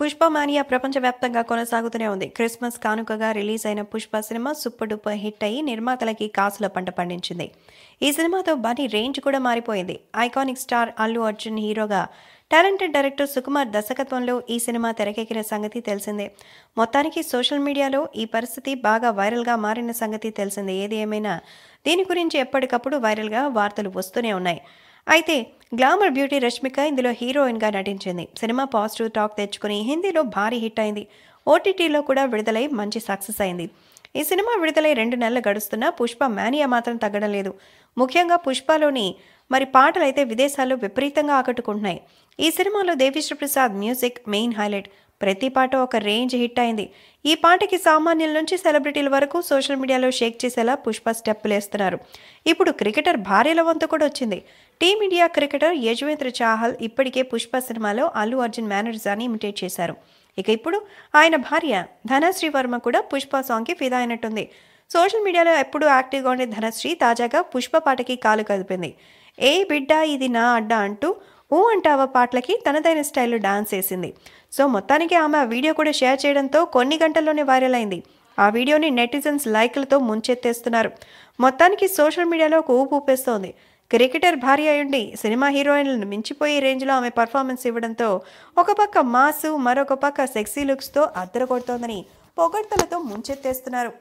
Pushpa mania ప్రపంచవ్యాప్తంగా కొనసాగుతూనే ఉంది క్రిస్మస్ కానుకగా రిలీజ్ అయిన Pushpa cinema super duper hit అయ్యి నిర్మాతలకి కాసుల పంట పండించింది ఈ సినిమాతో బని రేంజ్ కూడా మారిపోయింది ఐకానిక్ స్టార్ అల్లు అర్జున్ హీరోగా టాలెంటెడ్ డైరెక్టర్ సుకుమార్ దర్శకత్వంలో ఈ సినిమా తెరకెక్కిన సంగతి తెలిసిందే మొత్తానికి సోషల్ మీడియాలో ఈ పరిస్థితి బాగా వైరల్గా మారిన సంగతి తెలిసిందే ఏది ఏమైనా దీని గురించి ఎప్పటికప్పుడు వైరల్గా వార్తలు వస్తూనే ఉన్నాయి అయితే గ్లామర్ బ్యూటీ రష్మిక ఇందులో హీరోయిన్గా నటించింది సినిమా పాజిటివ్ టాక్ తెచ్చుకుని హిందీలో భారీ హిట్ అయింది ఓటీటీలో కూడా విడుదలై మంచి సక్సెస్ అయింది ఈ సినిమా విడుదలై రెండు నెలలు గడుస్తున్నా పుష్ప మేనియా మాత్రం తగ్గడం లేదు ముఖ్యంగా పుష్పలోని మరి పాటలైతే విదేశాల్లో విపరీతంగా ఆకట్టుకుంటున్నాయి ఈ సినిమాలో Devi Sri Prasad music main highlight ప్రతి పాట ఒక రేంజ్ హిట్ అయింది ఈ పాటకి సామాన్యుల నుంచి సెలబ్రిటీల వరకు సోషల్ మీడియాలో షేక్ చేసేలా పుష్ప స్టెప్పులు వేస్తున్నారు ఇప్పుడు క్రికెటర్ భార్యల వంతు కూడా వచ్చింది టీమిండియా క్రికెటర్ యజ్వేంద్ర చాహల్ ఇప్పటికే పుష్ప సినిమాలో అల్లు అర్జున్ మేనర్జాని ఇమిటేట్ చేశారు ఇక ఇప్పుడు ఆయన భార్య ధనశ్రీ వర్మ కూడా పుష్ప సాంగ్కి ఫిదా అయినట్టుంది సోషల్ మీడియాలో ఎప్పుడూ యాక్టివ్గా ఉండే ధనశ్రీ తాజాగా పుష్ప పాటకి కాలు కదిపింది ఏ బిడ్డ ఇది నా అడ్డ అంటూ ఊ అంటావా పాటలకి తనదైన స్టైల్లో డాన్స్ వేసింది సో మొత్తానికి ఆమె ఆ వీడియో కూడా షేర్ చేయడంతో కొన్ని గంటల్లోనే వైరల్ అయింది ఆ వీడియోని నెటిజన్స్ లైక్లతో ముంచెత్తేస్తున్నారు మొత్తానికి సోషల్ మీడియాలో ఒక ఊపు ఊపేస్తోంది క్రికెటర్ భార్య అయ్యుండి సినిమా హీరోయిన్లను మించిపోయే రేంజ్లో ఆమె పర్ఫార్మెన్స్ ఇవ్వడంతో ఒక పక్క మాసు మరొక పక్క సెక్సీ లుక్స్తో అద్దరగొడుతోందని పొగడ్తలతో ముంచెత్తేస్తున్నారు